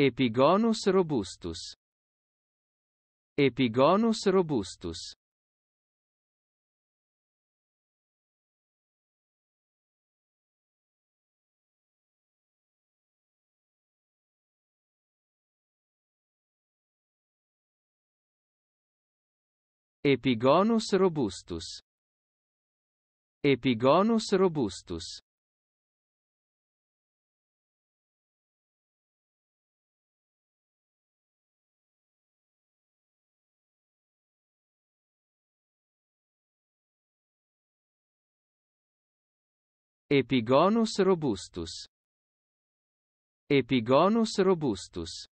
Epigonus robustus Epigonus robustus Epigonus robustus Epigonus robustus Epigonus robustus. Epigonus robustus.